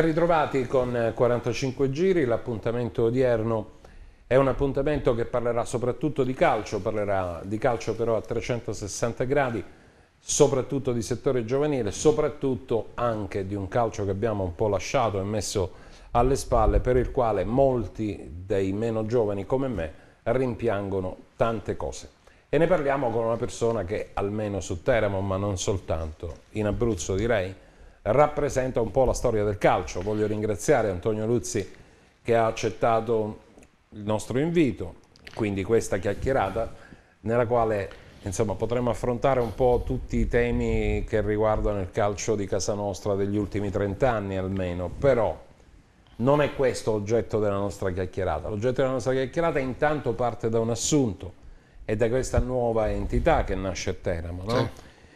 Ben ritrovati con 45 eh, giri, l'appuntamento odierno è un appuntamento che parlerà soprattutto di calcio, parlerà di calcio però a 360 gradi, soprattutto di settore giovanile, soprattutto anche di un calcio che abbiamo un po' lasciato e messo alle spalle, per il quale molti dei meno giovani come me rimpiangono tante cose. E ne parliamo con una persona che almeno su Teramo, ma non soltanto, in Abruzzo direi, rappresenta un po' la storia del calcio. Voglio ringraziare Antonio Luzzi che ha accettato il nostro invito, quindi questa chiacchierata nella quale insomma, potremo affrontare un po' tutti i temi che riguardano il calcio di casa nostra degli ultimi 30 anni almeno, però non è questo l'oggetto della nostra chiacchierata. L'oggetto della nostra chiacchierata intanto parte da un assunto e da questa nuova entità che nasce a Teramo, no? sì.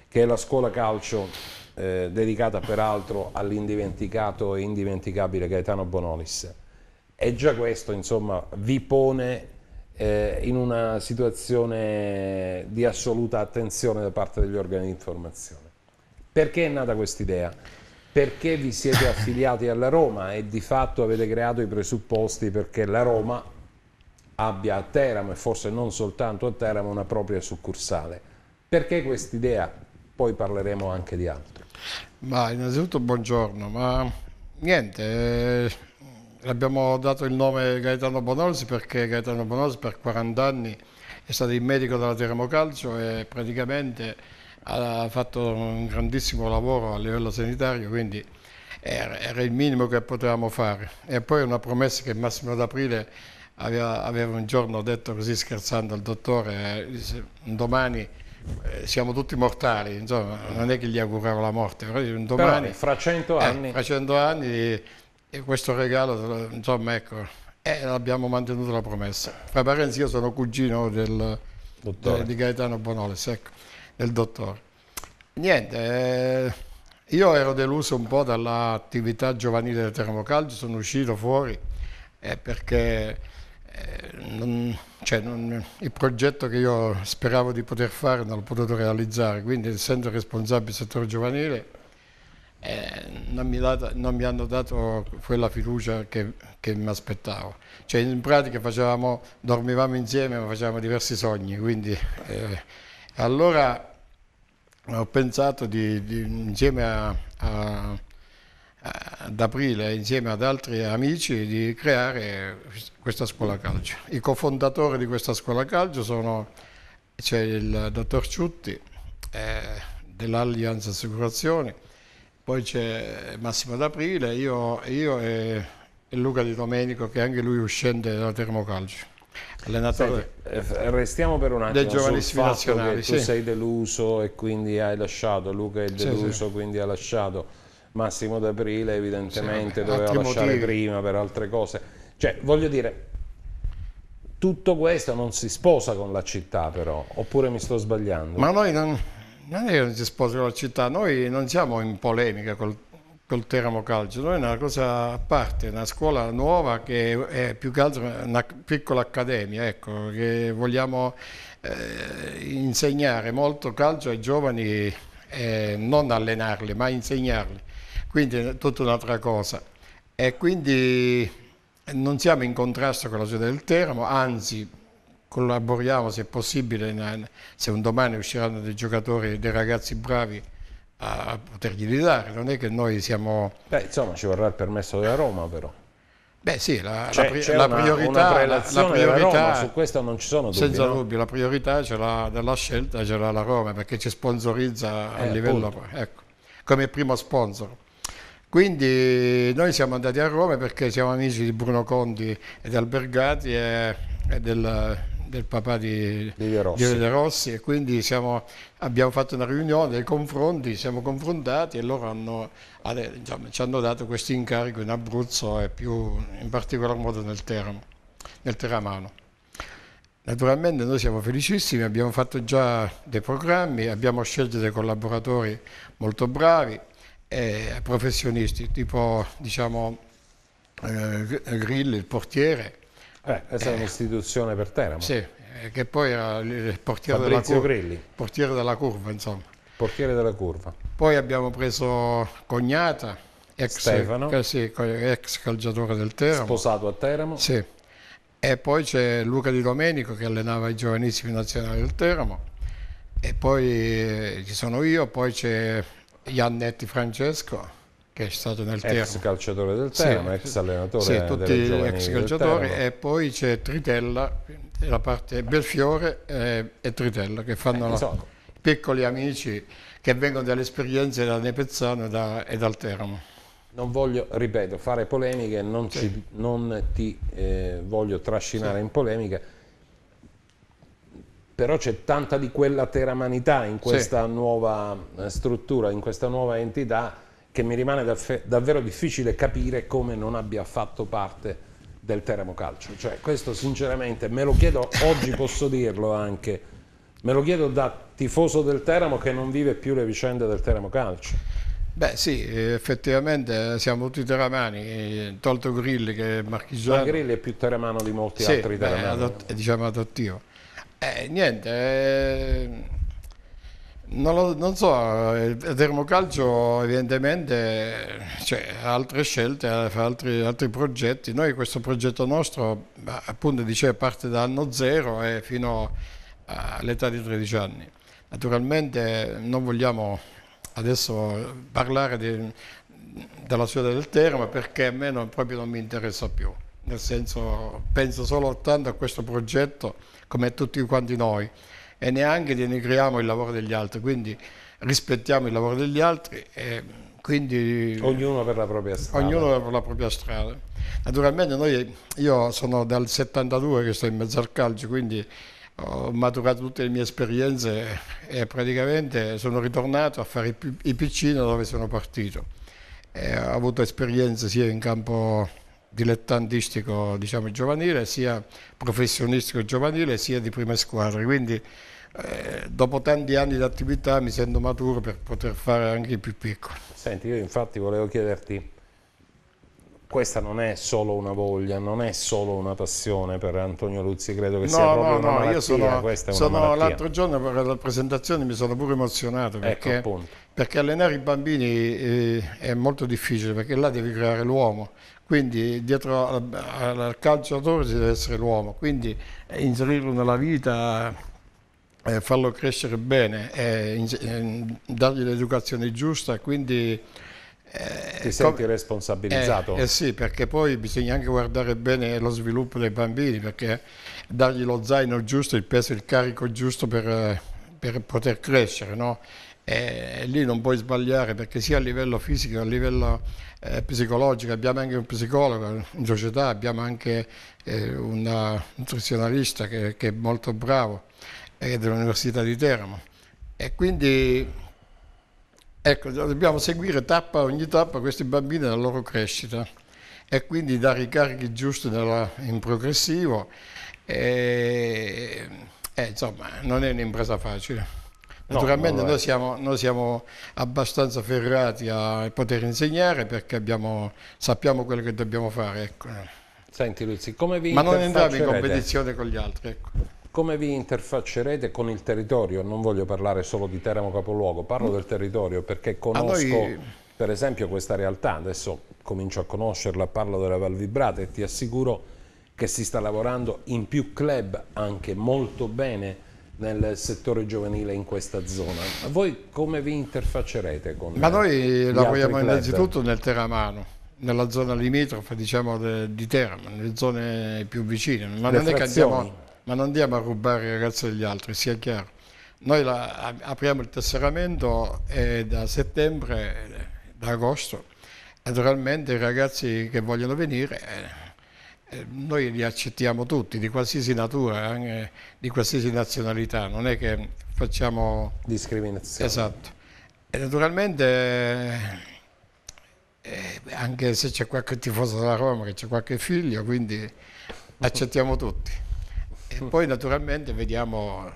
che è la scuola calcio eh, dedicata peraltro all'indimenticato e indimenticabile Gaetano Bonolis. E già questo, insomma, vi pone eh, in una situazione di assoluta attenzione da parte degli organi di informazione. Perché è nata questa idea? Perché vi siete affiliati alla Roma e di fatto avete creato i presupposti perché la Roma abbia a Teramo e forse non soltanto a Teramo una propria succursale. Perché questa idea poi parleremo anche di altro. Ma innanzitutto buongiorno, ma niente, eh, abbiamo dato il nome Gaetano Bonolsi perché Gaetano Bonolsi per 40 anni è stato il medico della Teramo Calcio e praticamente ha fatto un grandissimo lavoro a livello sanitario, quindi era, il minimo che potevamo fare. E poi una promessa che Massimo D'Aprile aveva, aveva un giorno detto così scherzando al dottore, eh, dice, domani eh, siamo tutti mortali, insomma, non è che gli auguravo la morte, domani, però fra cento eh, anni. Eh, fra cento anni e, questo regalo, insomma, ecco, eh, abbiamo mantenuto la promessa. Fra parenti, io sono cugino del, de, di Gaetano Bonoles, ecco, del dottore. Niente, eh, io ero deluso un po' dall'attività giovanile del Termocalcio, sono uscito fuori eh, perché eh, non, cioè non, il progetto che io speravo di poter fare non l'ho potuto realizzare, quindi essendo responsabile del settore giovanile eh, non, mi dato, non, mi hanno dato quella fiducia che, che mi aspettavo. Cioè in pratica facevamo, dormivamo insieme ma facevamo diversi sogni, quindi eh, allora ho pensato di, di, insieme a, a eh, ad aprile insieme ad altri amici di creare questa scuola calcio. I cofondatori di questa scuola calcio sono c'è il dottor Ciutti eh, dell'Allianz Assicurazioni, poi c'è Massimo D'Aprile, io, io e, e, Luca Di Domenico che anche lui uscende da Termocalcio. Allenatore. Senti, eh, restiamo per un attimo sul fatto che sì. sei deluso e quindi hai lasciato, Luca è deluso sì, sì. quindi ha lasciato Massimo D'Aprile evidentemente sì, doveva lasciare motivi. prima per altre cose. Cioè, voglio dire, tutto questo non si sposa con la città però, oppure mi sto sbagliando? Ma noi non, non è che non si sposa con la città, noi non siamo in polemica col, col Teramo Calcio, noi è una cosa a parte, una scuola nuova che è più che altro una piccola accademia, ecco, che vogliamo eh, insegnare molto calcio ai giovani, eh, non allenarli, ma insegnarli quindi è tutta un'altra cosa. E quindi non siamo in contrasto con la società del Teramo, anzi collaboriamo se possibile, se un domani usciranno dei giocatori, dei ragazzi bravi a potergli ridare, non è che noi siamo... Beh, insomma ci vorrà il permesso della Roma però. Beh sì, la, cioè, la, pri la priorità, una la, la priorità su questo non ci sono dubbi. Senza no? dubbio, la priorità ce della scelta ce l'ha la Roma perché ci sponsorizza eh, a livello... Ecco, come primo sponsor. Quindi noi siamo andati a Roma perché siamo amici di Bruno Conti ed Albergati e, e del, del, papà di, di, Rossi. di Rossi e quindi siamo, abbiamo fatto una riunione dei confronti, siamo confrontati e loro hanno, diciamo, ci hanno dato questo incarico in Abruzzo e più in particolar modo nel, teramo, nel Teramano. Naturalmente noi siamo felicissimi, abbiamo fatto già dei programmi, abbiamo scelto dei collaboratori molto bravi, eh, professionisti, tipo diciamo eh, Grill, il portiere. Eh, questa è eh. un'istituzione per Teramo. Sì, eh, che poi era il portiere della, curva, portiere della curva, insomma. Portiere della curva. Poi abbiamo preso Cognata, ex, Stefano. Eh, sì, ex calciatore del Teramo. Sposato a Teramo. Sì. E poi c'è Luca Di Domenico che allenava i giovanissimi nazionali del Teramo. E poi eh, ci sono io, poi c'è Iannetti Francesco che è stato nel Teramo. Ex calciatore del Teramo, sì, ex allenatore sì, tutti ex calciatori e poi c'è Tritella, la parte Belfiore e, e Tritella che fanno eh, la, esatto. piccoli amici che vengono dalle esperienze da Nepezzano e, da, e dal Teramo. Non voglio, ripeto, fare polemiche, non, sì. ci, non ti eh, voglio trascinare sì. in polemica, però c'è tanta di quella teramanità in questa sì. nuova eh, struttura, in questa nuova entità, che mi rimane dav- davvero difficile capire come non abbia fatto parte del Teramo Calcio. Cioè, questo sinceramente me lo chiedo, oggi posso dirlo anche, me lo chiedo da tifoso del Teramo che non vive più le vicende del Teramo Calcio. Beh sì, effettivamente eh, siamo tutti teramani, eh, tolto Grilli che è marchigiano. Ma Grilli è più teramano di molti sì, altri teramani. Adott- diciamo adottivo. Eh, niente, eh, non, lo, non, so, il termocalcio evidentemente cioè, ha altre scelte, ha eh, altri, altri, progetti. Noi questo progetto nostro, eh, appunto dicevo, parte da anno zero e fino all'età di 13 anni. Naturalmente non vogliamo adesso parlare di, della città del Terma perché a me non, proprio non mi interessa più, nel senso penso solo tanto a questo progetto come tutti quanti noi, e neanche denigriamo il lavoro degli altri, quindi rispettiamo il lavoro degli altri e quindi... Ognuno per la propria strada. Ognuno per la propria strada. Naturalmente noi, io sono dal 72 che sto in mezzo al calcio, quindi ho maturato tutte le mie esperienze e praticamente sono ritornato a fare i piccini da dove sono partito. E ho avuto esperienze sia in campo dilettantistico diciamo, giovanile, sia professionistico giovanile, sia di prime squadre. Quindi eh, dopo tanti anni di attività mi sento maturo per poter fare anche i più piccoli. Senti, io infatti volevo chiederti, questa non è solo una voglia, non è solo una passione per Antonio Luzzi, credo che no, sia proprio no, una no, malattia. Io sono, sono l'altro giorno per la presentazione mi sono pure emozionato ecco, perché, ecco, perché allenare i bambini eh, è molto difficile perché là devi creare l'uomo, quindi dietro al calciatore ci deve essere l'uomo, quindi inserirlo nella vita, eh, farlo crescere bene, eh, eh, dargli l'educazione giusta, quindi eh, Ti senti responsabilizzato? Eh, eh, sì, perché poi bisogna anche guardare bene lo sviluppo dei bambini, perché dargli lo zaino giusto, il peso, il carico giusto per, per poter crescere, no? e lì non puoi sbagliare perché sia a livello fisico che a livello eh, psicologico abbiamo anche un psicologo in società, abbiamo anche eh, un nutrizionalista che, che, è molto bravo è eh, dell'Università di Teramo e quindi ecco, dobbiamo seguire tappa ogni tappa questi bambini nella loro crescita e quindi dare i carichi giusti nella, in progressivo e, eh, insomma non è un'impresa facile. Naturalmente no, noi, eh. siamo, noi, siamo, abbastanza ferrati a poter insegnare perché abbiamo, sappiamo quello che dobbiamo fare. Ecco. Senti Luzzi, come vi Ma non entrare in competizione con gli altri. Ecco. Come vi interfaccerete con il territorio? Non voglio parlare solo di Teramo Capoluogo, parlo mm. del territorio perché ah, conosco... Noi... Per esempio questa realtà, adesso comincio a conoscerla, parlo della Val Vibrata e ti assicuro che si sta lavorando in più club anche molto bene nel settore giovanile in questa zona. Ma voi come vi interfaccerete con Ma noi lavoriamo innanzitutto nel Teramano nella zona limitrofa diciamo de, di Teramo, nelle zone più vicine, ma non, andiamo, ma non, andiamo, a rubare i ragazzi degli altri, sia chiaro. Noi la, apriamo il tesseramento da settembre, da agosto, naturalmente i ragazzi che vogliono venire eh, eh, noi li accettiamo tutti, di qualsiasi natura, eh, di qualsiasi nazionalità, non è che facciamo... Discriminazione. Esatto. E naturalmente, eh, anche se c'è qualche tifoso della Roma, che c'è qualche figlio, quindi accettiamo tutti. E poi naturalmente vediamo,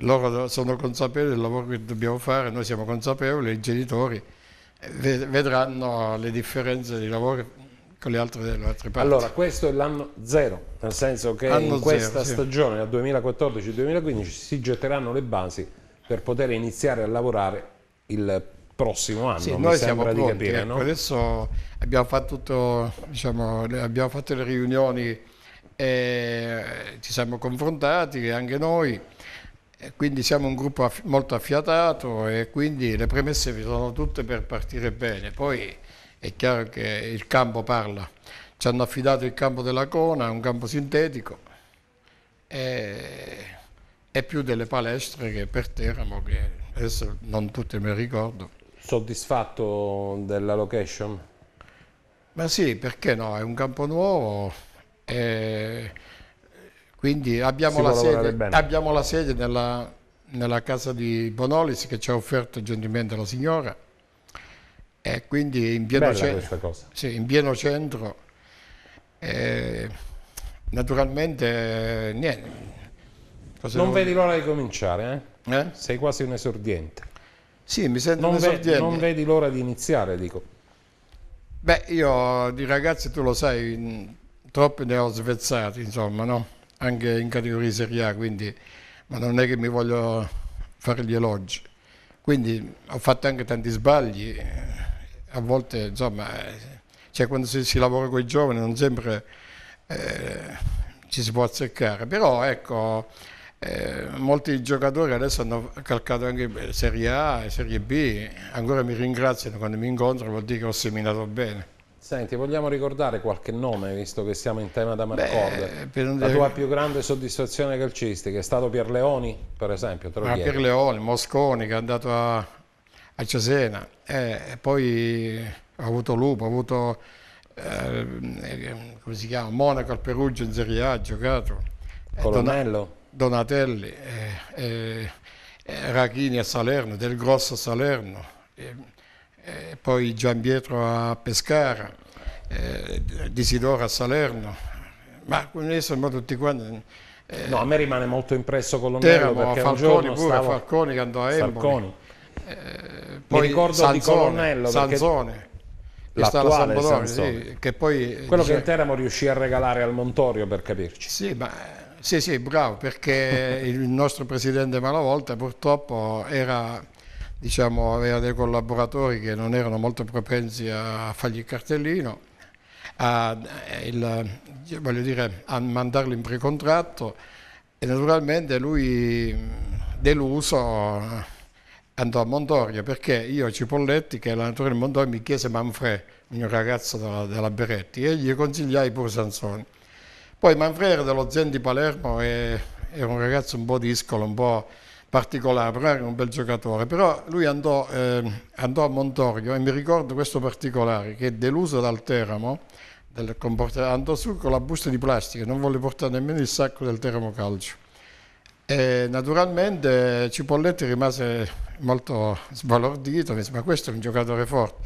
loro sono consapevoli del lavoro che dobbiamo fare, noi siamo consapevoli, i genitori eh, vedranno le differenze di lavoro con le altre, le altre parti. Allora, questo è l'anno zero, nel senso che Anno in questa sì. stagione, la 2014-2015, si getteranno le basi per poter iniziare a lavorare il prossimo anno. Sì, noi siamo pronti, capire, ecco, no? adesso abbiamo fatto, tutto, diciamo, abbiamo fatto le riunioni, eh, ci siamo confrontati anche noi, quindi siamo un gruppo aff molto affiatato e quindi le premesse vi sono tutte per partire bene. Poi è chiaro che il campo parla. Ci hanno affidato il campo della Cona, un campo sintetico, e, e più delle palestre che per terra, ma che adesso non tutte mi ricordo. Soddisfatto della location? Ma sì, perché no? È un campo nuovo, e quindi abbiamo la, sede, abbiamo la, sede, nella, nella casa di Bonolis che ci ha offerto gentilmente la signora e eh, quindi in pieno, centro, sì, in pieno centro eh, naturalmente eh, niente. Cosa non vedi l'ora di cominciare, eh? eh? Sei quasi un esordiente. Sì, mi sento non un esordiente. Ve non vedi l'ora di iniziare, dico. Beh, io di ragazzi, tu lo sai, mm, troppi ne ho svezzati, insomma, no? Anche in categoria Serie A, quindi... Ma non è che mi voglio fare gli elogi. Quindi ho fatto anche tanti sbagli eh, a volte insomma, cioè quando si, si, lavora con i giovani non sempre eh, ci si può azzeccare, però ecco, eh, molti giocatori adesso hanno calcato anche eh, Serie A e Serie B, ancora mi ringraziano quando mi incontrano, vuol dire che ho seminato bene. Senti, vogliamo ricordare qualche nome, visto che siamo in tema da Marcord? Beh, La tua più grande soddisfazione calcistica è stato Pierleoni, per esempio? Ah, Pierleoni, Mosconi che è andato a, a Cesena, eh, poi ho avuto Lupo, ho avuto eh, come si chiama, Monaco al Perugia in Serie A, ha giocato. Colonnello. Donatelli, eh, eh, eh, Rachini a Salerno, Del Grosso a Salerno, eh, poi Gian Pietro a Pescara, Disidora a Salerno, ma quindi sono tutti quanti. no, a me rimane molto impresso Colonnello Teramo, perché Falconi un giorno pure, stavo... Falconi che andò a Empoli. Falconi. Eh, poi Mi ricordo Sanzone, di Colonnello. Sanzone. L'attuale Sanzone, sì, che poi, Quello dice... che Teramo riuscì a regalare al Montorio per capirci. Sì, ma... Sì, sì, bravo, perché il nostro presidente Malavolta purtroppo era, diciamo, aveva dei collaboratori che non erano molto propensi a fargli il cartellino, a, il, dire, a mandarlo in precontratto e naturalmente lui deluso andò a Mondorio perché io Cipolletti, che era l'allenatore di Mondorio, mi chiese Manfred, un ragazzo della, della Beretti, e gli consigliai pure Sansoni. Poi Manfred era dello Zen di Palermo e era un ragazzo un po' discolo, un po' particolare, però era un bel giocatore. Però lui andò, eh, andò a Montorio e mi ricordo questo particolare, che deluso dal Teramo, del andò su con la busta di plastica, non volle portare nemmeno il sacco del Teramo Calcio e naturalmente Cipolletti rimase molto sbalordito, mi ma questo è un giocatore forte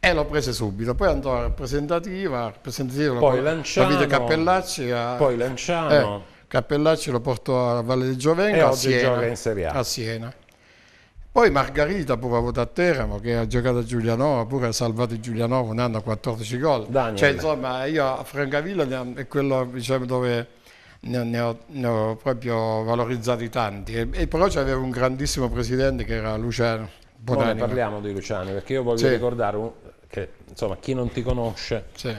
e lo prese subito, poi andò a rappresentativa, rappresentativa poi Lanciano, lo Cappellacci, a, poi Lanciano. Eh, Cappellacci lo portò alla Valle di Giovenco a Siena, a Siena. Poi Margarita pure ha avuto a Teramo, che ha giocato a Giulianova, pure ha salvato Giulianova un anno a 14 gol. Daniel. Cioè, insomma, io a Francavilla è quello diciamo, dove ne ho, ne ho, ne ho proprio valorizzati tanti. E, e però c'aveva un grandissimo presidente che era Luciano. Poi parliamo di Luciano, perché io voglio sì. ricordare un, che insomma, chi non ti conosce sì.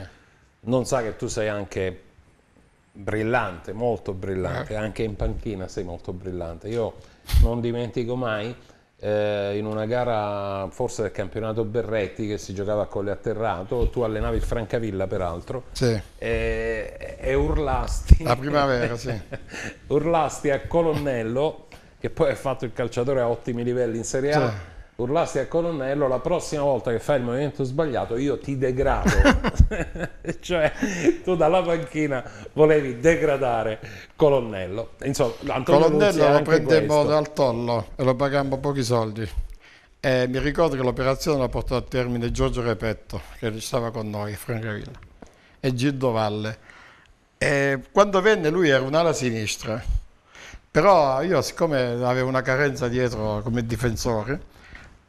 non sa che tu sei anche brillante, molto brillante, eh. anche in panchina sei molto brillante. Io non dimentico mai eh, in una gara forse del campionato Berretti che si giocava a Colle Atterrato, tu allenavi il Francavilla peraltro sì. e, e urlasti la primavera sì. urlasti a Colonnello che poi ha fatto il calciatore a ottimi livelli in Serie A sì urlasti al colonnello la prossima volta che fai il movimento sbagliato io ti degrado cioè tu dalla panchina volevi degradare colonnello insomma Antonio colonnello lo prendemmo dal tollo e lo pagammo pochi soldi e eh, mi ricordo che l'operazione l'ha portata a termine Giorgio Repetto che stava con noi Francavilla e Gildo Valle e quando venne lui era un'ala sinistra però io siccome avevo una carenza dietro come difensore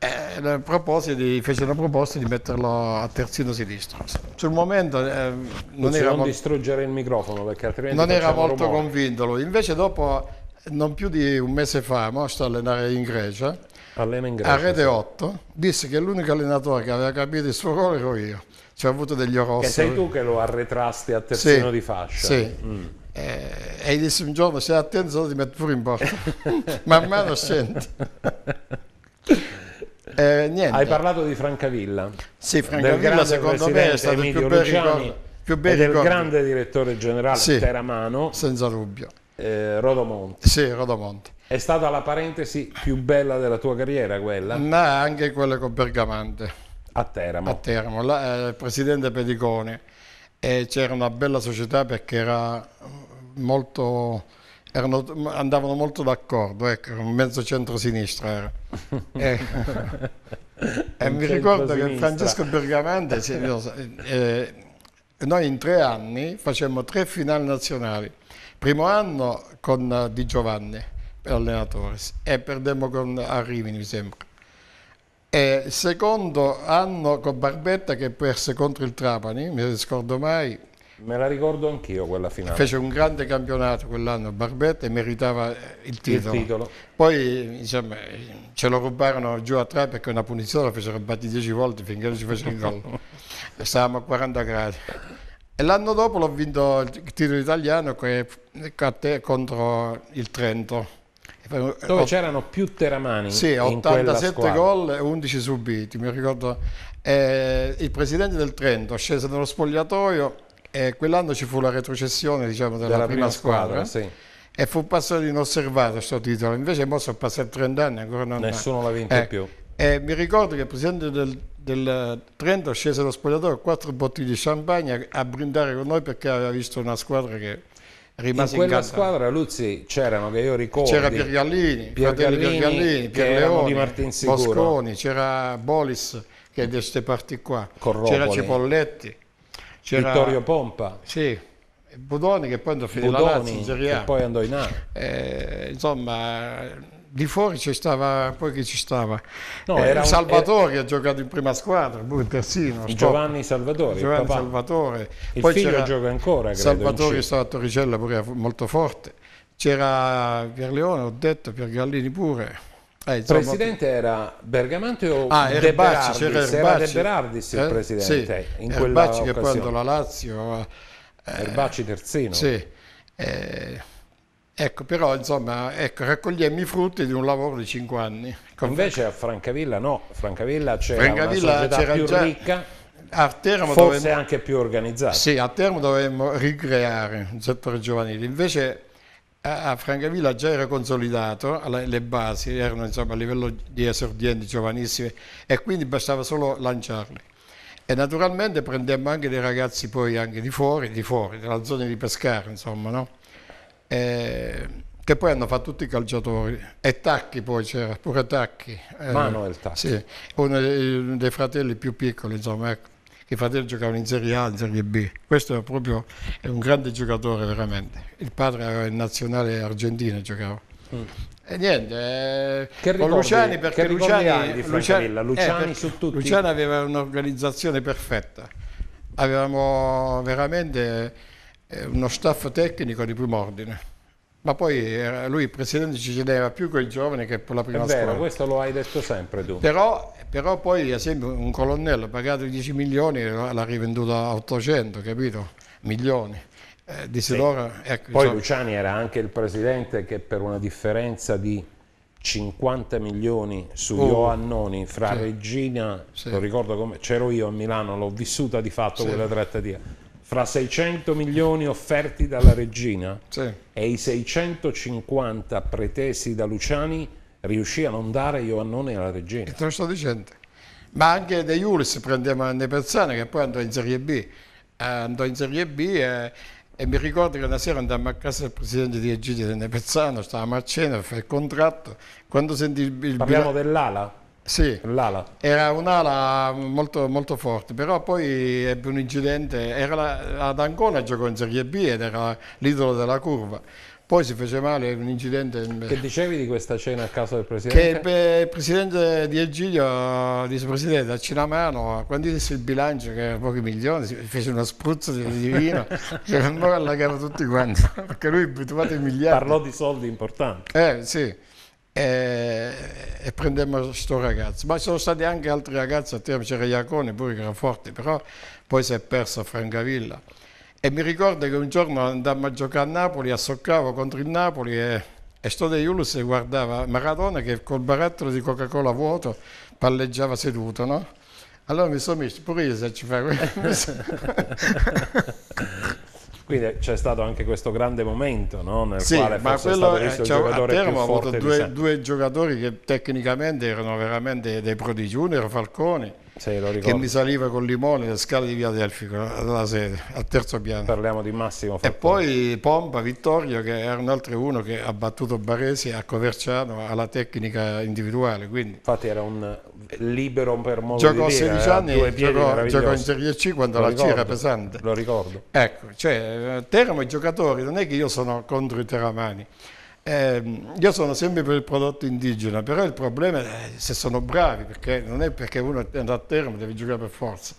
eh, a di, fece la proposta di metterlo a terzino sinistro. Sul momento eh, non, cioè, era non distruggere il microfono perché altrimenti non era molto rumore. convinto lui. Invece dopo non più di un mese fa, ma sta a allenare in Grecia, Allena in Grecia a Rete 8, disse che l'unico allenatore che aveva capito il suo ruolo ero io. Ci cioè, ha avuto degli orossi. E sei tu che lo arretrasti a terzino sì, di fascia. Sì. Mm. Eh, e gli disse un giorno, se attenzione ti metto pure in porta. Man mano scende. Eh, niente. Hai parlato di Francavilla. Sì, Francavilla secondo me è stato Emilio il più bel ricordo. Più bel del grande direttore generale sì, Teramano. Senza dubbio. Eh, Rodomonte. Sì, Rodomonte. È stata la parentesi più bella della tua carriera quella? Ma anche quella con Bergamante. A Teramo. A Teramo, là, eh, presidente Pedicone. E c'era una bella società perché era molto erano, andavano molto d'accordo, ecco, un mezzo centro-sinistra era. e, e eh, eh, mi ricordo che Francesco Bergamante, eh, eh, noi in tre anni facemmo tre finali nazionali. Primo anno con Di Giovanni, allenatore, e perdemmo con Arrivini, mi sembra. E secondo anno con Barbetta che perse contro il Trapani, mi scordo mai, Me la ricordo anch'io quella finale. Fece un grande campionato quell'anno a Barbetta e meritava il titolo. Il titolo. Poi insomma, ce lo rubarono giù a tre perché una punizione la fecero batti dieci volte finché non ci fece il gol. Stavamo a 40 gradi. E l'anno dopo l'ho vinto il titolo italiano che, te, contro il Trento. Eh, Dove c'erano più teramani? Sì, 87 gol e 11 subiti, mi ricordo. Eh, il presidente del Trento scese nello spogliatoio eh, quell'anno ci fu la retrocessione diciamo, della, della, prima, prima squadra, squadra sì. e fu passato inosservato questo titolo, invece mo sono passati 30 anni ancora non... Nessuno l'ha vinto eh, più. E eh, mi ricordo che il presidente del, del eh, Trento scese allo spogliatoio quattro bottiglie di champagne a, brindare con noi perché aveva visto una squadra che rimase in quella in squadra Luzzi c'erano che io ricordo c'era Piergallini, Piergallini, Pierleoni, Mosconi, c'era Bolis che è di queste parti qua c'era Cipolletti Vittorio Pompa. Sì, Budoni che poi andò a finire Budoni, la Lazio in poi andò in A. Eh, insomma di fuori ci stava, poi chi ci stava? No, eh, un, Salvatore eh, ha giocato in prima squadra, pure terzino. Giovanni Salvatore. Giovanni papà. Salvatore. Il poi figlio gioca ancora, credo, Salvatore stato a Torricella, pure molto forte. C'era Pierleone, ho detto, Pier Gallini pure. Eh, insomma... presidente era Bergamante o ah, De Berardi? C'era Erbaci, De Berardis il presidente. Eh, sì, Erbaci che poi la Lazio. Eh, Erbaci terzino. Sì. Eh, ecco, però insomma, ecco, raccogliemmo i frutti di un lavoro di cinque anni. Ecco. Invece a Francavilla no, Francavilla c'era Francavilla una società c'era più già... ricca a forse dovemmo, anche più organizzato. Sì, a Teramo dovevamo ricreare un settore giovanile, invece a, Francavilla già era consolidato, le basi erano insomma, a livello di esordienti giovanissime e quindi bastava solo lanciarle. E naturalmente prendemmo anche dei ragazzi poi anche di fuori, di fuori, della zona di Pescara, insomma, no? E, che poi hanno fatto tutti i calciatori e Tacchi poi c'era pure Tacchi eh, Manuel Tacchi sì, uno eh, dei, fratelli più piccoli insomma ecco e fratello giocavano in Serie A, in Serie B. Questo è proprio è un grande giocatore veramente. Il padre era in nazionale argentina giocava. Mm. E niente, eh, ricordi, con Luciani perché Luciani, di Luciani, eh, Luciani eh, su tutti. Luciani aveva un'organizzazione perfetta. Avevamo veramente eh, uno staff tecnico di primo ordine. Ma poi eh, lui il presidente ci teneva più con i giovani che per la prima È vero, scuola. questo lo hai detto sempre tu. Però però poi ad esempio un colonnello pagato 10 milioni l'ha rivenduto a 800, capito? Milioni. Eh, di Sidora, ecco, poi so... Luciani era anche il presidente che per una differenza di 50 milioni su oh, Ioannoni fra sì. Regina, sì. lo ricordo come c'ero io a Milano, l'ho vissuta di fatto sì. quella trattativa, fra 600 milioni offerti dalla Regina e i 650 pretesi da Luciani riuscì a non dare Ioannone alla Regina. E te lo sto dicendo. Ma anche De Julis prendiamo Anne Pezzana che poi andò in Serie B. Eh, andò in Serie B e, e mi ricordo che una sera andammo a casa del presidente di Egidio di Nepezzano, stavamo a cena, fai il contratto. Quando senti il, il Parliamo dell'ala? Sì, era un'ala molto, molto, forte, però poi ebbe un incidente, era la, ad Ancona giocò in Serie B ed era l'idolo della curva. Poi si fece male un incidente. Che dicevi di questa cena a casa del presidente? Che il presidente di Egidio disse: Presidente, dacci una mano. Quando disse il bilancio, che era pochi milioni, si fece una spruzza di vino e andò andava allagava tutti quanti. Perché lui è abituato ai miliardi. Parlò di soldi importanti. Eh, sì. E, e, prendemmo questo ragazzo. Ma ci sono stati anche altri ragazzi, a c'era Iacone pure che era forte, però poi si è perso a Francavilla. E mi ricordo che un giorno andammo a giocare a Napoli, a Soccavo contro il Napoli e, e sto Julius Iulus guardava Maradona che col barattolo di Coca-Cola vuoto palleggiava seduto, no? Allora mi sono messo, pure io se ci fai questo. Quindi c'è stato anche questo grande momento no? nel sì, quale ma quello, è stato eh, cioè, a Teramo ha avuto due, due, giocatori che tecnicamente erano veramente dei prodigi. Uno era Falcone, sì, che mi saliva col limone le scale di via Delfico al terzo piano parliamo di Massimo Fattore. e poi Pompa Vittorio che era un altro uno che ha battuto Baresi a Coverciano alla tecnica individuale quindi infatti era un libero per modo giocò di dire 16 anni giocò, giocò, in Serie C quando lo la ricordo, C era pesante lo ricordo ecco cioè eh, Teramo i giocatori non è che io sono contro i teramani eh, io sono sempre per il prodotto indigeno, però il problema è se sono bravi, perché non è perché uno è andato a terra ma deve giocare per forza.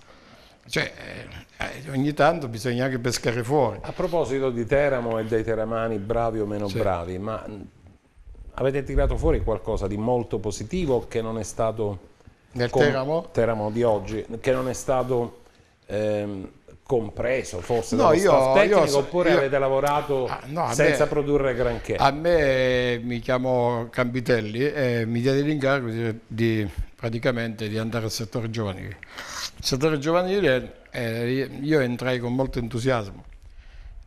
Cioè, eh, ogni tanto bisogna anche pescare fuori. A proposito di Teramo e dei teramani, bravi o meno sì. bravi, ma avete tirato fuori qualcosa di molto positivo che non è stato... Nel Teramo? Teramo di oggi, che non è stato... Ehm, compreso forse no, io, tecnico io, oppure io, avete lavorato ah, no, senza me, produrre granché? A me mi chiamo Campitelli e mi diede l'incarico di, di, praticamente di andare al settore giovanile. Il settore giovanile eh, io entrai con molto entusiasmo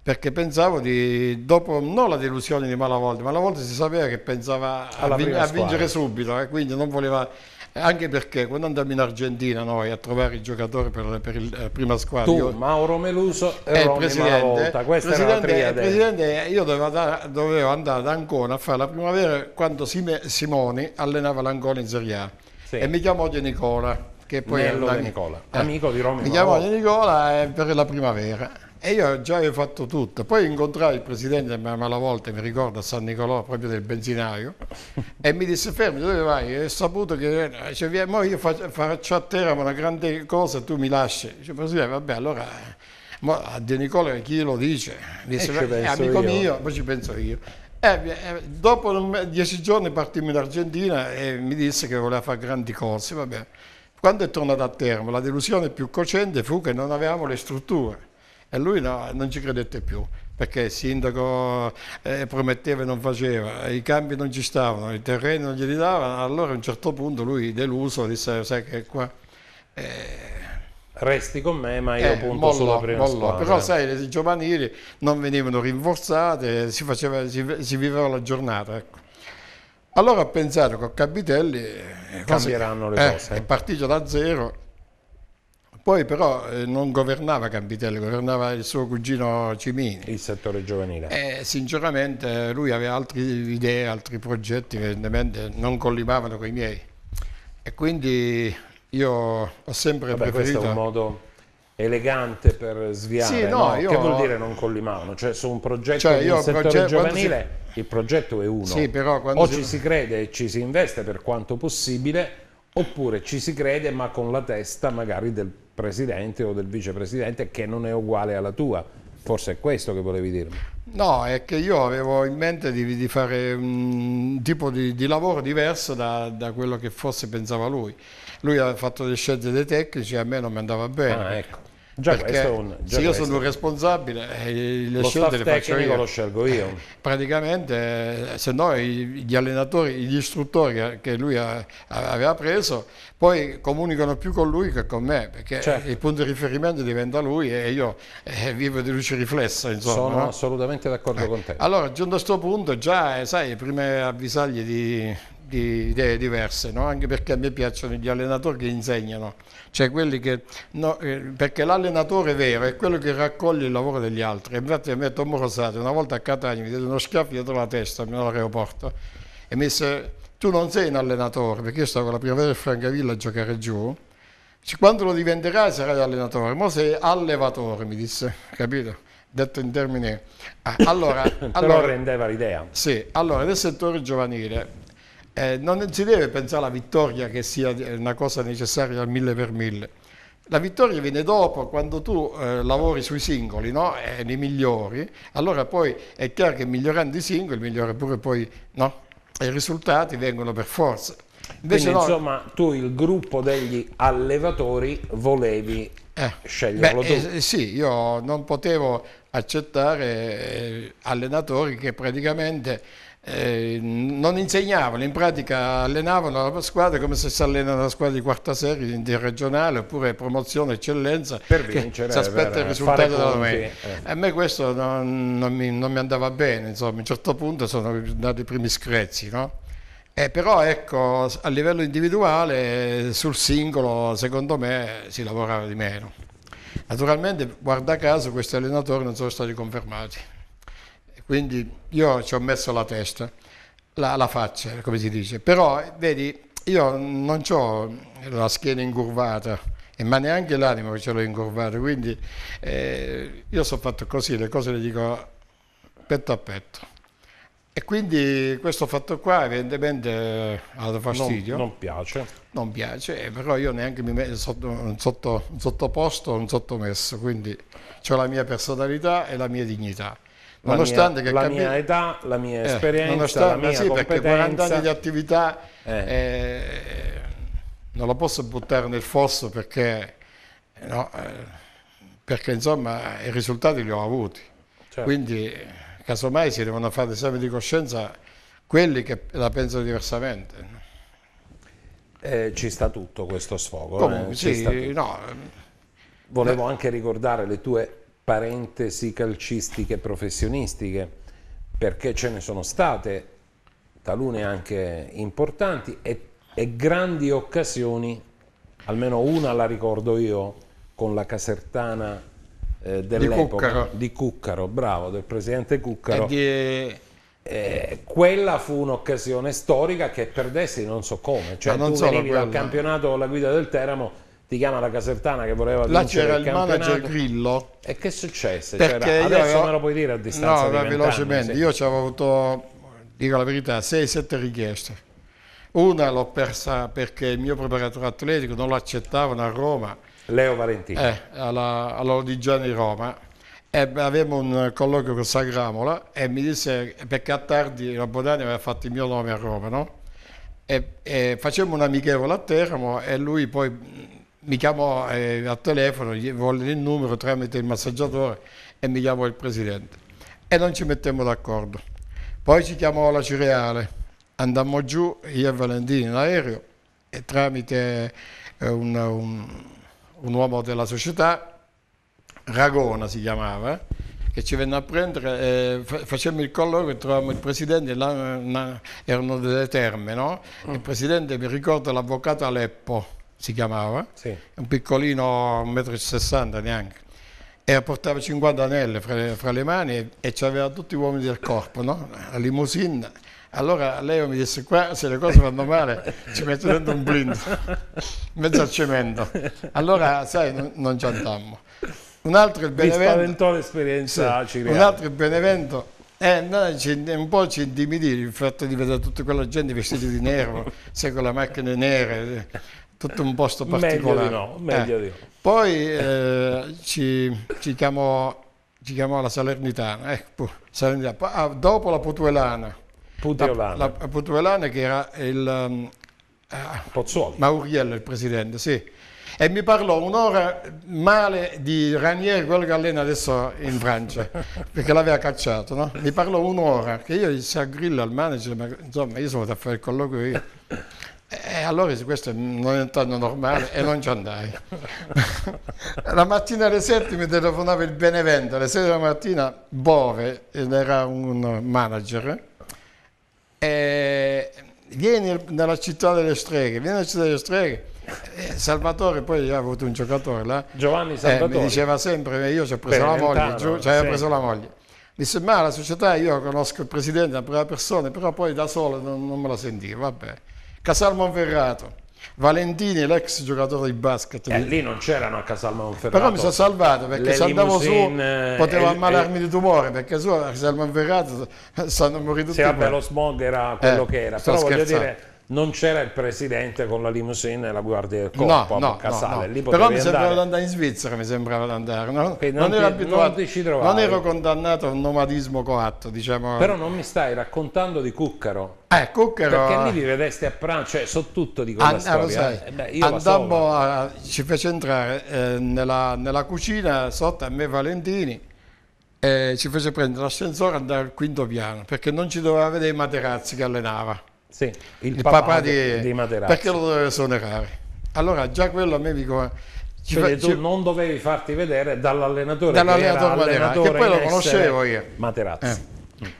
perché pensavo di, dopo non la delusione di Malavolti, Malavolti si sapeva che pensava a, vin, a vincere subito, eh, quindi non voleva anche perché quando andiamo in Argentina noi a trovare i giocatori per, per il, la eh, prima squadra tu, io, Mauro Meluso e eh, Roni presidente, Malvolta questa presidente, era la presidente io dovevo andare, dovevo andare ad Ancona a fare la primavera quando Sime, Simoni allenava l'Ancona in Serie A sì. e mi chiamò Di Nicola che poi Nello è andato, Nicola, eh, amico di Roma mi chiamò Di Nicola eh, per la primavera e io già avevo fatto tutto. Poi incontrai il presidente della volta mi ricordo, a San Nicolò, proprio del benzinaio, e mi disse, fermi, dove vai? E ho saputo che... Cioè, via, mo io faccio, faccio a terra una grande cosa, tu mi lasci. Dice, presidente, vabbè, allora... a De Nicola chi lo dice? Eh, disse, eh, amico io. mio, poi ci penso io. Eh, dopo dieci giorni partimmo in Argentina e mi disse che voleva fare grandi cose. Vabbè. Quando è tornato a Teramo, la delusione più cocente fu che non avevamo le strutture. E lui no, non ci credette più perché il sindaco eh, prometteva e non faceva, i cambi non ci stavano, i terreni non glieli davano, allora a un certo punto lui deluso disse sai che qua... Eh, Resti con me, ma io eh, punto mollò, sulla prima mollò. Squadra. Però sai, le giovanili non venivano rinforzate, si, faceva, si, si viveva la giornata. Ecco. Allora ho pensato con Capitelli... Eh, Cambieranno cosa, le eh, cose. È partito da zero poi però eh, non governava Campitelli, governava il suo cugino Cimini. Il settore giovanile. E eh, sinceramente lui aveva altre idee, altri progetti che evidentemente non collimavano con i miei. E quindi io ho sempre Vabbè, preferito... Questo è un modo elegante per sviare, sì, no, no? Io... che vuol dire non collimavano? Cioè su un progetto cioè, del settore progetto, giovanile si... il progetto è uno, sì, però, o si... ci si crede e ci si investe per quanto possibile oppure ci si crede ma con la testa magari del presidente o del vicepresidente che non è uguale alla tua. Forse è questo che volevi dirmi. No, è che io avevo in mente di, di fare un tipo di, di lavoro diverso da, da, quello che forse pensava lui. Lui ha fatto delle scelte dei tecnici e a me non mi andava bene. Ah, ecco. Già Perché questo è un... se io questo. sono un responsabile, eh, le lo scelte le faccio io. lo scelgo io. Eh, praticamente, eh, se no gli allenatori, gli istruttori che lui aveva preso, poi comunicano più con lui che con me, perché certo. il punto di riferimento diventa lui e io vivo di luce riflessa. Insomma, Sono no? assolutamente d'accordo con te. Allora, giunto a questo punto, già, sai, le prime avvisaglie di, di idee diverse, no? anche perché a me piacciono gli allenatori che insegnano, cioè quelli che, no, eh, perché l'allenatore vero è quello che raccoglie il lavoro degli altri. Infatti a me Tom Rosati una volta a Catania mi diede uno schiaffo dietro la testa all'aeroporto e mi disse tu non sei un allenatore, perché io stavo con la primavera del Francavilla a giocare giù, quando lo diventerai sarai allenatore, ma sei allevatore, mi disse, capito? detto in termini... Ah, allora, allora, rendeva l'idea. Sì, allora nel settore giovanile eh, non si deve pensare alla vittoria che sia eh, una cosa necessaria al mille per mille. La vittoria viene dopo, quando tu eh, lavori sui singoli no? e eh, li migliori, allora poi è chiaro che migliorando i singoli migliora pure poi no? i risultati vengono per forza. Invece Quindi, no, insomma, tu il gruppo degli allevatori volevi eh, sceglierlo beh, eh, sì, io non potevo accettare eh, allenatori che praticamente eh, non insegnavano, in pratica allenavano la squadra come se si allena la squadra di quarta serie di regionale oppure promozione eccellenza per vincere, si aspetta il risultato della domenica. Eh. A me questo non, non, mi, non, mi, andava bene, insomma, a un certo punto sono andati i primi screzzi, no? Eh, però ecco, a livello individuale, sul singolo, secondo me si lavorava di meno. Naturalmente, guarda caso, questi allenatori non sono stati confermati. Quindi io ci ho messo la testa, la, la faccia, come si dice. Però, vedi, io non ho la schiena incurvata, ma neanche l'animo che ce l'ho incurvata. Quindi eh, io sono fatto così, le cose le dico petto a petto. E quindi questo fatto qua evidentemente eh, ha dato fastidio. Non, non, piace. Non piace, eh, però io neanche mi metto sotto, sotto, sottoposto, un sottomesso, quindi ho la mia personalità e la mia dignità. Nonostante la mia, che la cambi... mia età, la mia eh, esperienza, eh, la mia sì, competenza. perché 40 anni di attività eh. Eh, non la posso buttare nel fosso perché, no, perché insomma i risultati li ho avuti. Certo. Quindi casomai si devono fare esami di coscienza quelli che la pensano diversamente. Eh, ci sta tutto questo sfogo. Eh? Comunque, ehm, eh? sì, no. Volevo no. anche ricordare le tue parentesi calcistiche professionistiche, perché ce ne sono state talune anche importanti e, e grandi occasioni, almeno una la ricordo io, con la Casertana eh, dell'epoca di Cuccaro. bravo, del presidente Cuccaro. Di... Eh, quella fu un'occasione storica che perdessi non so come, cioè non tu venivi dal campionato con la guida del Teramo ti chiama la Casertana che voleva Là vincere il c'era il manager Grillo. E che successe? Perché adesso avevo... me lo puoi dire a distanza no, di velocemente, sì. io ci avevo avuto, dico la verità, 6-7 richieste. Una l'ho persa perché il mio preparatore atletico non l'accettavano a Roma Leo Valentino. Eh, alla, all'Ordigiano di Roma. E avevo un colloquio con Sagramola e mi disse, perché a tardi la Bodani aveva fatto il mio nome a Roma, no? E, e facemmo un amichevole a Teramo e lui poi mi chiamò eh, al telefono, gli volle il numero tramite il massaggiatore e mi chiamò il presidente. E non ci mettemmo d'accordo. Poi ci chiamò la Cireale, andammo giù, io e Valentini in aereo e tramite eh, un, un un uomo della società, Ragona si chiamava, che ci venne a prendere, eh, facemmo il colloquio, trovavamo il presidente, là una, erano delle terme, no? Mm. Il presidente mi ricordo l'avvocato Aleppo si chiamava, sì. un piccolino, 1,60 m neanche, e portava 50 anelle fra, fra le mani e, e aveva tutti gli uomini del corpo, no? La limousine allora lei mi disse qua se le cose vanno male ci metto dentro un blindo, mezzo al cemento. Allora sai non, ci andammo. Un altro il Benevento... l'esperienza sì, Un altro il Benevento... Eh, no, un po' ci intimidì il fatto di vedere tutta quella gente vestita di nero, sai, con le macchine nere, tutto un posto particolare. Meglio di no, meglio eh. di no. Poi eh, ci, ci, chiamò, ci chiamò la Salernitana, ecco, Salernitana. Ah, dopo la Potuelana Puteolana. La, la Puteolana che era il... Um, eh, Pozzuoli. Mauriello il presidente, sì. E mi parlò un'ora male di Ranieri, quello che allena adesso in Francia, perché l'aveva cacciato, no? Mi parlò un'ora, che io disse a Grillo, al manager, ma insomma io sono andato a fare il colloquio io. E allora questo non è tanto normale e non ci andai. la mattina alle 7 mi telefonava il Benevento, alle 6 della mattina Bove, ed era un manager, eh, vieni nella città delle streghe, vieni nella città delle streghe. Eh, Salvatore, poi io avuto un giocatore là, Giovanni eh, Salvatore, mi diceva sempre, eh, io ci ho preso, la moglie, giù, cioè sì. preso la moglie, mi sembrava la società, io conosco il presidente, la prima persona, però poi da solo non, non me la sentivo, vabbè. Casal Monferrato, Valentini, l'ex giocatore di basket. Eh, lì non c'erano a Casal Monferrato. Però mi sono salvato perché se andavo su potevo eh, ammalarmi eh, di tumore perché su a Casal Monferrato sono morito di Sì, vabbè, lo smog era quello eh, che era. Però scherzando. voglio dire non c'era il presidente con la limousine e la guardia del corpo no, a Casale. No, no. Però mi sembrava di andare in Svizzera, mi sembrava di andare. No? Non, non, ero ti, abituato, non, ero condannato a un nomadismo coatto, diciamo. Però non mi stai raccontando di Cuccaro. Eh, Cuccaro... Perché lì vi vedeste a pranzo, cioè so tutto di quella An- eh, storia. Eh. Sai, eh, beh, andammo, a, ci fece entrare eh, nella, nella cucina sotto a me Valentini ci fece prendere l'ascensore e andare al quinto piano perché non ci doveva vedere i materazzi che allenava. Sì, il, il papà, papà di, di Materazzi. Perché lo doveva esonerare? Allora già quello a me dico... Eh, cioè, tu non dovevi farti vedere dall'allenatore, dall'allenatore che, allenatore, che poi lo conoscevo io. Materazzi. Eh.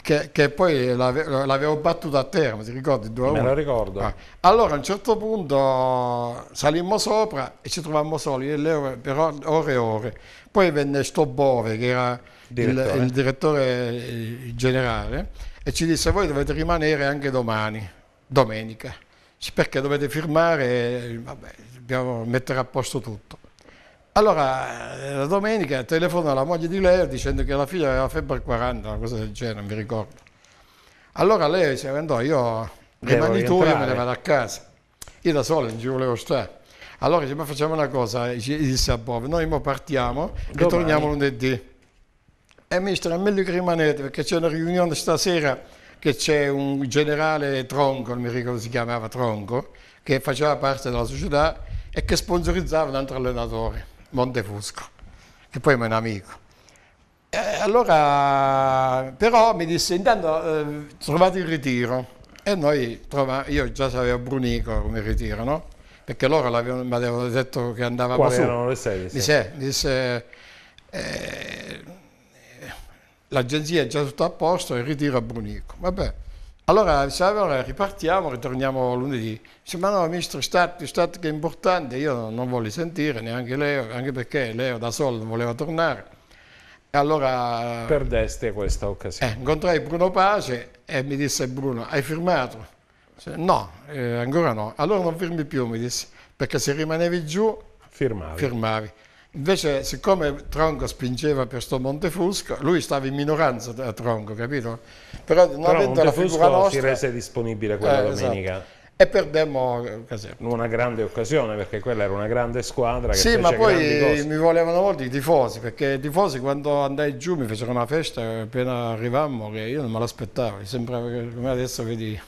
Che, che, poi l'avevo battuto a terra, ti ricordi? Due Me lo ricordo. Ah. Allora a un certo punto salimmo sopra e ci trovammo soli per ore e ore. Poi venne Stobove che era direttore. Il, il direttore eh, generale e ci disse voi dovete rimanere anche domani, domenica, perché dovete firmare e vabbè, dobbiamo mettere a posto tutto. Allora la domenica telefono alla moglie di Leo dicendo che la figlia aveva febbre al 40, una cosa del genere, non mi ricordo. Allora lei diceva andò, io rimani tu, io me ne vado a casa. Io da solo non ci volevo stare. Allora dice, ma facciamo una cosa, disse a Bob, noi mo partiamo, torniamo lunedì. E eh, mister, a me lui che rimanete perché c'è una riunione stasera che c'è un generale Tronco, non mi ricordo si chiamava Tronco, che faceva parte della società e che sponsorizzava un altro allenatore, Montefusco, che poi è un amico. E eh, allora, però mi disse, intanto eh, trovate il ritiro. E noi trovavamo, io già sapevo Brunico come ritiro, no? Perché loro mi avevano detto che andava Quali su. Quali erano le sedi? Sì. Mi disse, mi disse eh, l'agenzia è già tutta a posto e ritiro a Brunico. Vabbè. Allora diciamo, allora ripartiamo, ritorniamo lunedì. Dice, ma no, mister, state, stato che è importante, io non voglio sentire neanche Leo, anche perché Leo da solo non voleva tornare. E allora... Perdeste questa occasione. Eh, incontrai Bruno Pace e mi disse, Bruno, hai firmato? Dice, no, eh, ancora no. Allora non firmi più, mi disse, perché se rimanevi giù, firmavi. firmavi. Invece, siccome Tronco spingeva per sto Montefusco, lui stava in minoranza a Tronco, capito? Però non Però avendo la figura nostra... si rese disponibile quella eh, domenica. Esatto. E perdemmo eh, una grande occasione perché quella era una grande squadra. Che sì, ma poi mi volevano molto i tifosi perché i tifosi quando andai giù mi fecero una festa appena arrivammo che io non me l'aspettavo. Sembrava che come adesso vedi,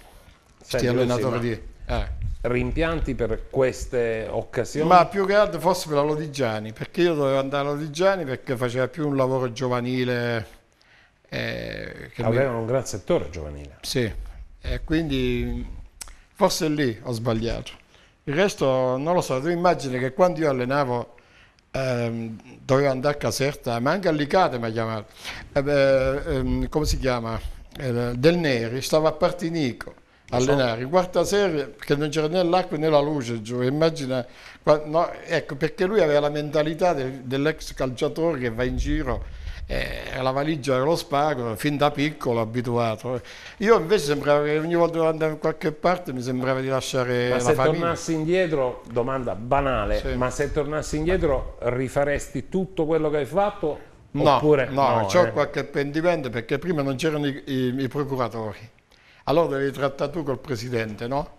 sti allenatori di. Eh rimpianti per queste occasioni? Ma più che altro forse per la Lodigiani, perché io dovevo andare a Lodigiani perché faceva più un lavoro giovanile. Eh, ah, Avevano mi... un gran settore giovanile. Sì, e quindi forse lì ho sbagliato. Il resto non lo so, tu immagini che quando io allenavo ehm, dovevo andare a Caserta, ma anche a Licate mi ha chiamato, eh, ehm, come si chiama? Eh, Del Neri, stava a Partinico allenare. Quarta serie, perché non c'era né l'acqua né la luce giù, immagina, no, ecco perché lui aveva la mentalità de, dell'ex calciatore che va in giro, eh, la valigia dello spago, fin da piccolo abituato. Io invece sembrava che ogni volta che andavo in qualche parte mi sembrava di lasciare ma la famiglia. Ma se tornassi indietro, domanda banale, sì. ma se tornassi indietro rifaresti tutto quello che hai fatto? No, oppure no, no ho eh. qualche pendimento perché prima non c'erano i, i, i procuratori allora devi trattare tu col presidente, no?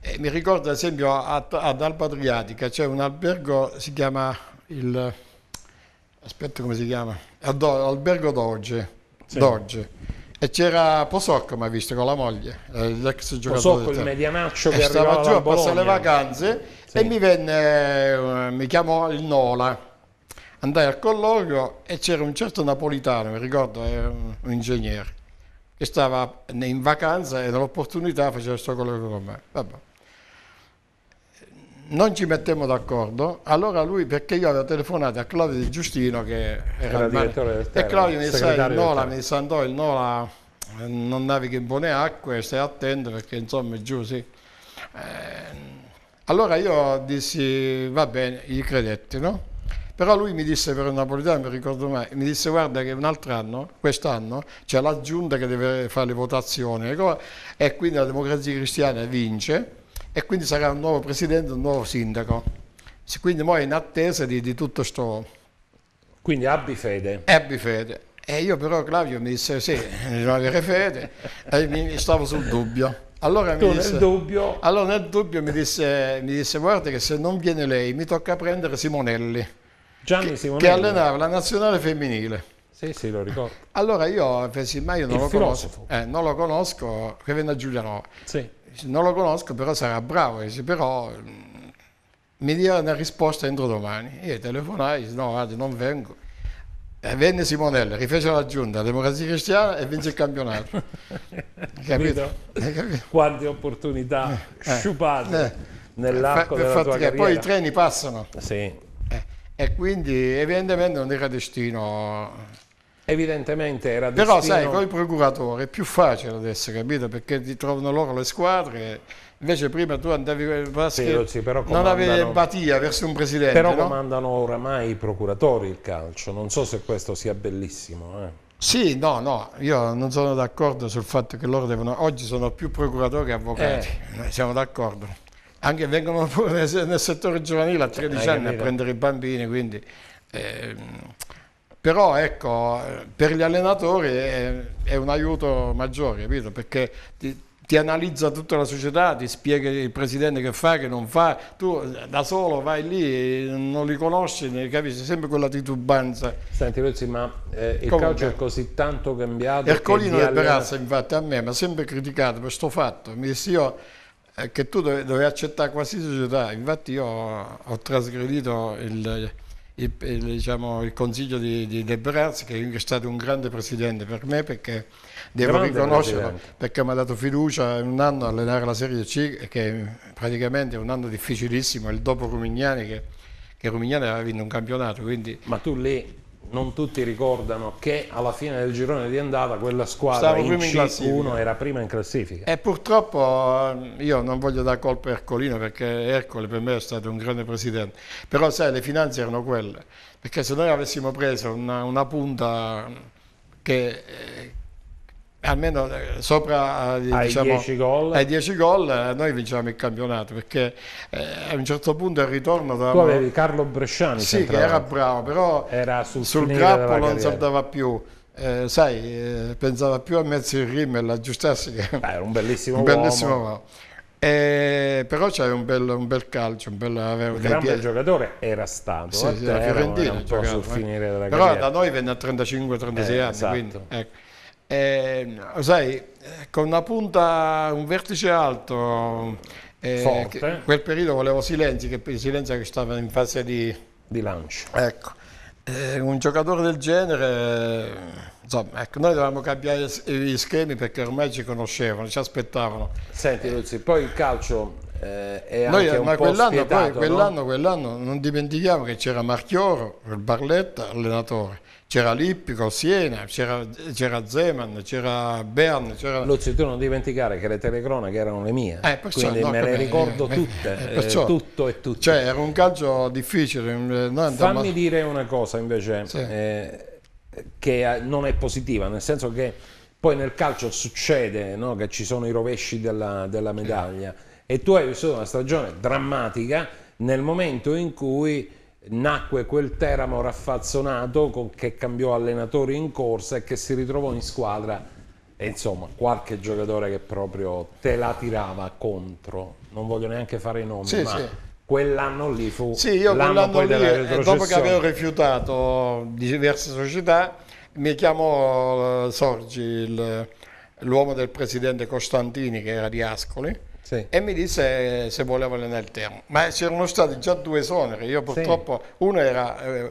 E mi ricordo ad esempio ad Alba Adriatica c'è un albergo, si chiama il... aspetta come si chiama? Albergo Doge, sì. Doge. E c'era Posocco, mi ha visto con la moglie, eh, l'ex giocatore. Posocco, il medianaccio eh, che stava giù a passare le vacanze sì. e mi venne, eh, mi chiamò il Nola. Andai al colloquio e c'era un certo napolitano, mi ricordo, era un ingegnere che stava in vacanza e dall'opportunità faceva questo colloquio con me. Vabbè. Non ci mettemmo d'accordo, allora lui, perché io avevo telefonato a Claudio Di Giustino, che era, era il direttore del terra, e Claudio mi disse, il Nola, mi disse, andò il Nola, eh, non navighi in buone acque, stai attento perché insomma è giù, sì. Eh, allora io dissi, va bene, gli credetti, no? Però lui mi disse per Napolitano, mi ricordo mai, mi disse guarda che un altro anno, quest'anno, c'è la giunta che deve fare le votazioni e quindi la democrazia cristiana vince e quindi sarà un nuovo presidente, un nuovo sindaco. Quindi mo è in attesa di, di tutto sto... Quindi abbi fede. Abbi fede. E io però Claudio mi disse sì, bisogna avere fede e mi stavo sul dubbio. Allora, mi disse, nel dubbio... allora nel dubbio mi disse, mi disse guarda che se non viene lei mi tocca prendere Simonelli. Gianni Simonelli. Che allenava la nazionale femminile. Sì, sì, lo ricordo. Allora io, Felsilmaio, non, Il lo filosofo. conosco, eh, non lo conosco, che venne a Giulianova. Sì. Non lo conosco, però sarà bravo. Dice, però mm, mi dia una risposta entro domani. Io telefonai, dice, no, guarda, non vengo. E venne Simonelli, rifece la giunta, la democrazia cristiana e vince il campionato. capito? Eh, capito? Quante opportunità eh, eh. sciupate eh, nell'arco della tua carriera. Poi i treni passano. Sì. E quindi evidentemente non era destino Evidentemente era destino... Però sai, con il procuratore è più facile adesso, capito? Perché ti trovano loro le squadre, invece prima tu andavi paschi, sì, sì, comandano... non avevi empatia verso un presidente. Però no? comandano oramai i procuratori il calcio, non so se questo sia bellissimo. Eh. Sì, no, no, io non sono d'accordo sul fatto che loro devono... Oggi sono più procuratori che avvocati, eh. eh siamo d'accordo anche vengono pure nel settore giovanile a 13 cioè, anni a prendere i bambini, quindi... Ehm, però ecco, per gli allenatori è, è un aiuto maggiore, capito? Perché ti, ti, analizza tutta la società, ti spiega il presidente che fa, che non fa, tu eh, da solo vai lì, non li conosci, ne capisci, sempre quella titubanza. Senti Luzzi, ma eh, il Comunque, calcio è così tanto cambiato. Ercolino e Perazza infatti a me mi ha sempre criticato per questo fatto, mi disse io eh, che tu dove, dovevi accettare qualsiasi società. Infatti io ho trasgredito il, il, il, diciamo, il consiglio di, di De Braz, che è stato un grande presidente per me perché devo grande riconoscerlo, presidente. perché mi ha dato fiducia in un anno a allenare la Serie C, che praticamente è un anno difficilissimo, il dopo Rumignani che, che Rumignani aveva vinto un campionato. Quindi... Ma tu lì non tutti ricordano che alla fine del girone di andata quella squadra Stavo in C1 era prima in classifica. E purtroppo eh, io non voglio dare colpa a Ercolino perché Ercole per me è stato un grande presidente, però sai le finanze erano quelle, perché se noi avessimo preso una, una punta che, eh, almeno eh, sopra eh, ai, diciamo, 10 gol. ai 10 gol eh, noi vinciamo il campionato perché eh, a un certo punto il ritorno da... tu avevi Carlo Bresciani sì che era bravo però era sul, sul grappo non saltava più eh, sai eh, pensava più a mezzo il rim e aggiustarsi che era un bellissimo, un bellissimo uomo. Eh, però c'è un, un bel, calcio, un bel un grande giocatore era stato sì, sì, terra, Fiorentina, un po' giocato, sul finire della però carriera. da noi venne a 35-36 anni esatto. quindi, ecco. Eh, sai, eh, con una punta, un vertice alto, eh, che, quel periodo volevo Silenzi, che Silenzi che stava in fase di, di lancio. Ecco, eh, un giocatore del genere, insomma, ecco, noi dovevamo cambiare gli schemi perché ormai ci conoscevano, ci aspettavano. Senti Luzzi, poi il calcio eh, è Noi, anche eh, ma quell'anno, poi, quell'anno, no? quell'anno, non dimentichiamo che c'era Marchioro, il Barletta, allenatore, c'era Lippico, Siena, c'era, c'era Zeman, c'era Bern. C'era... Luzzi, tu non dimenticare che le telecronache erano le mie, eh, perciò, quindi no, me le ricordo eh, tutte, eh, eh, perciò, tutto e tutto. Cioè, era un calcio difficile. Noi Fammi dire una cosa invece sì. che non è positiva, nel senso che poi nel calcio succede no, che ci sono i rovesci della, della medaglia. Sì e tu hai vissuto una stagione drammatica nel momento in cui nacque quel Teramo raffazzonato che cambiò allenatori in corsa e che si ritrovò in squadra e insomma qualche giocatore che proprio te la tirava contro non voglio neanche fare i nomi sì, ma sì. quell'anno lì fu sì, io l'anno poi lì, della eh, dopo che avevo rifiutato diverse società mi chiamò eh, Sorgi l'uomo del presidente Costantini che era di Ascoli sì. e mi disse eh, se volevo allenare il Teramo. Ma c'erano stati già due esoneri, io purtroppo, sì. uno era eh,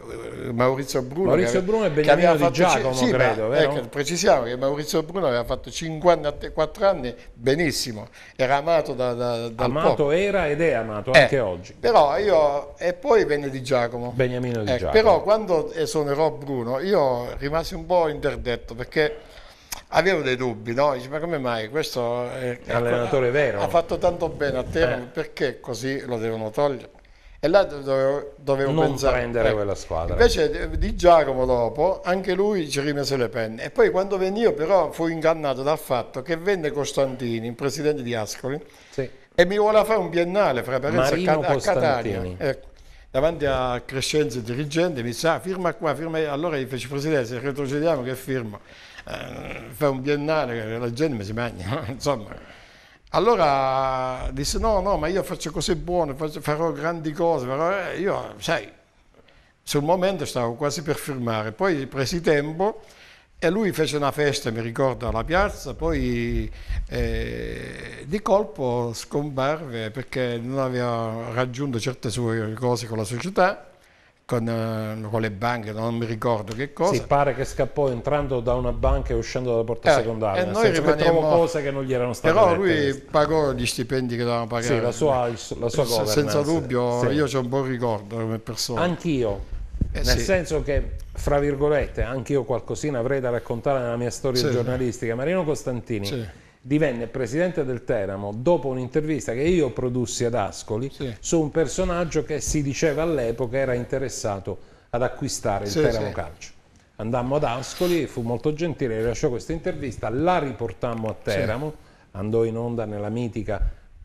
Maurizio Bruno. Maurizio che, Bruno e Beniamino di Giacomo, sì, credo, ma, ecco, precisiamo che Maurizio Bruno aveva fatto 54 anni benissimo, era amato da, da, dal Amato popolo. era ed è amato eh, anche oggi. Però io, e poi venne di Giacomo. Beniamino di eh, Giacomo. Però quando esonerò Bruno, io rimasi un po' interdetto perché avevo dei dubbi, no? Dice, ma come mai questo è, allenatore ha, vero? Ha fatto tanto bene a te, eh. perché così lo devono togliere? E là dovevo, dovevo non pensare, prendere eh. quella squadra. Invece di Giacomo dopo, anche lui ci rimise le penne. E poi quando venì io però fu ingannato dal fatto che venne Costantini, il presidente di Ascoli, sì. e mi voleva fare un biennale fra Parenza Marino a, Cat- Catania. Ecco davanti a Crescenzo il dirigente, mi sa, firma qua, firma io. Allora gli feci presidente, se retrocediamo che firmo? Eh, fa un biennale, che la gente mi si mangia, insomma. Allora disse no, no, ma io faccio cose buone, faccio, farò grandi cose, però eh, io sai, sul momento stavo quasi per firmare, poi presi tempo e lui fece una festa, mi ricordo, alla piazza, poi eh, di colpo scomparve perché non aveva raggiunto certe sue cose con la società, con, eh, con le banche, non mi ricordo che cosa. Si pare che scappò entrando da una banca e uscendo dalla porta eh, secondaria, e noi senso cose che non gli erano state Però lui pagò gli stipendi che dovevano pagare. Sì, la sua, la sua Senza dubbio, sì. io ho un buon ricordo come persona. Anch'io. Eh Nel sì. senso che, fra virgolette, anche io qualcosina avrei da raccontare nella mia storia sì. giornalistica, Marino Costantini sì. divenne presidente del Teramo dopo un'intervista che io produssi ad Ascoli su un personaggio che si diceva all'epoca era interessato ad acquistare il Teramo Calcio. Andammo ad Ascoli, fu molto gentile, rilasciò questa intervista, la riportammo a Teramo, andò in onda nella mitica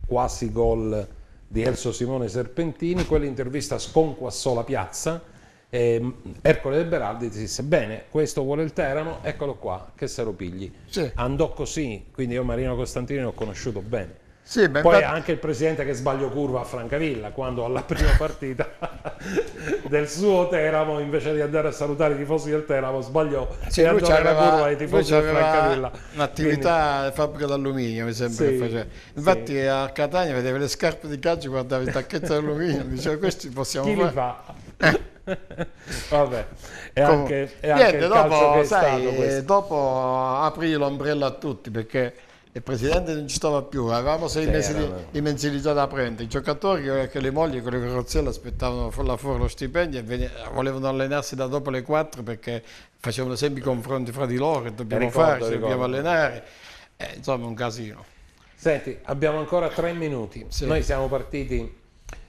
quasi gol di Elso Simone Serpentini, quell'intervista sconquassò la piazza, e ehm, Ercole De Beraldi disse bene questo vuole il Teramo eccolo qua che se lo pigli sì. andò così quindi io Marino Costantini l'ho conosciuto bene sì, Poi infatti... anche il presidente che sbaglio curva a Francavilla quando alla prima partita del suo Teramo invece di andare a salutare i tifosi del Teramo sbagliò sì, e andò nella curva ai tifosi di Francavilla. Un'attività Quindi... fabbrica d'alluminio mi sembra sì, che faceva. Infatti sì. a Catania vedeva le scarpe di calcio, guardava il tacchetto d'alluminio, diceva questi possiamo Chi fare. Li fa? Eh. Vabbè, è Com- anche, è niente, anche dopo, sai, dopo apri l'ombrello a tutti perché il presidente non ci stava più, avevamo sei mesi di, di, mensilità da prendere, i giocatori che le mogli con le carrozzelle aspettavano là fuori lo stipendio e vene, volevano allenarsi da dopo le 4 perché facevano sempre i confronti fra di loro, dobbiamo ricordo, fare, ricordo. dobbiamo allenare, eh, insomma un casino. Senti, abbiamo ancora tre minuti, sì. noi siamo partiti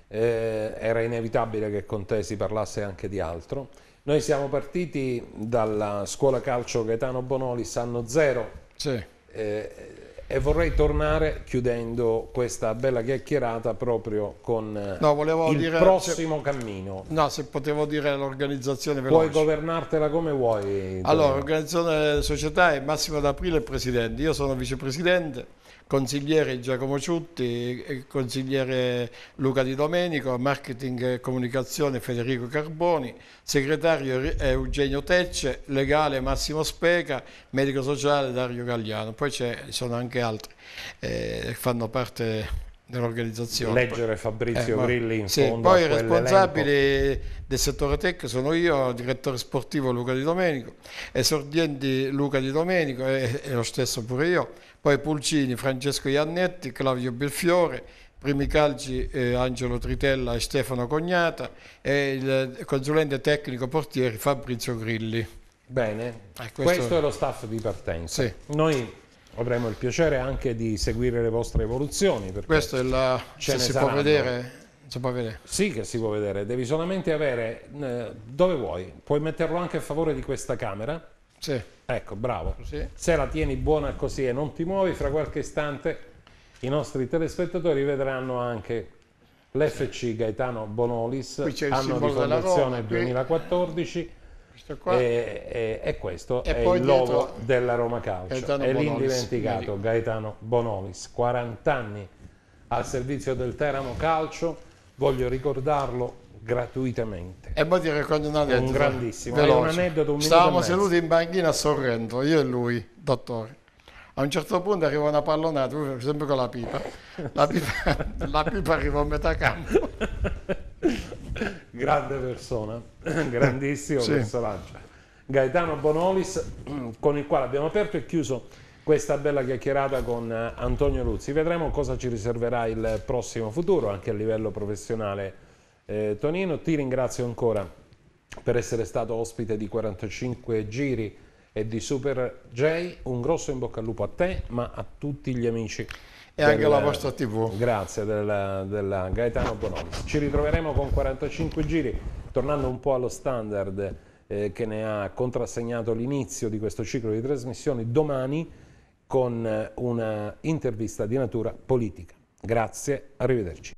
eh, era inevitabile che con te si parlasse anche di altro. Noi siamo partiti dalla scuola calcio Gaetano Bonolis anno zero sì. eh, e vorrei tornare chiudendo questa bella chiacchierata proprio con eh, no, il dire, prossimo se, cammino. No, se potevo dire l'organizzazione veloce. Puoi governartela come vuoi. Allora, l'organizzazione della società è Massimo D'Aprile, presidente. Io sono vicepresidente consigliere Giacomo Ciutti, eh, consigliere Luca Di Domenico, marketing e comunicazione Federico Carboni, segretario eh, Eugenio Tecce, legale Massimo Speca, medico sociale Dario Gagliano. Poi ci sono anche altri eh, che eh, fanno parte dell'organizzazione. Leggere Fabrizio eh, Grilli in sì, fondo. Poi i responsabili del settore tech sono io, direttore sportivo Luca Di Domenico, esordienti Luca Di Domenico e, e lo stesso pure io, poi Pulcini, Francesco Iannetti, Claudio Belfiore, primi calci eh, Angelo Tritella e Stefano Cognata e il consulente tecnico portieri Fabrizio Grilli. Bene, eh, questo... questo... è lo staff di partenza. Sì. Noi avremo il piacere anche di seguire le vostre evoluzioni. Questo è la... se si può, vedere, si può vedere. Sì che si può vedere, devi solamente avere eh, dove vuoi, puoi metterlo anche a favore di questa camera. Sì Ecco, bravo. Sì. Se la tieni buona così e non ti muovi, fra qualche istante i nostri telespettatori vedranno anche l'FC Gaetano Bonolis, anno di fondazione 2014. Questo e, e, e, questo e è il logo della Roma Calcio. Gaetano È l'indimenticato Gaetano Bonolis, 40 anni al servizio del Teramo Calcio. Voglio ricordarlo gratuitamente. E poi ti racconto un aneddoto. Un grandissimo. Veloce. un aneddoto, un Stavamo seduti in banchina a Sorrento, io e lui, dottore. A un certo punto arriva una pallonata, sempre con la pipa. La pipa, la pipa arriva a metà campo. Grande persona, grandissimo sì. personaggio. Gaetano Bonolis, con il quale abbiamo aperto e chiuso questa bella chiacchierata con eh, Antonio Luzzi. Vedremo cosa ci riserverà il prossimo futuro, anche a livello professionale eh, Tonino, ti ringrazio ancora per essere stato ospite di 45 giri e di Super J. Un grosso in bocca al lupo a te, ma a tutti gli amici. E del, anche alla vostra TV. Grazie, della, della Gaetano Bonomi. Ci ritroveremo con 45 giri, tornando un po' allo standard eh, che ne ha contrassegnato l'inizio di questo ciclo di trasmissioni, domani con eh, una intervista di natura politica. Grazie, arrivederci.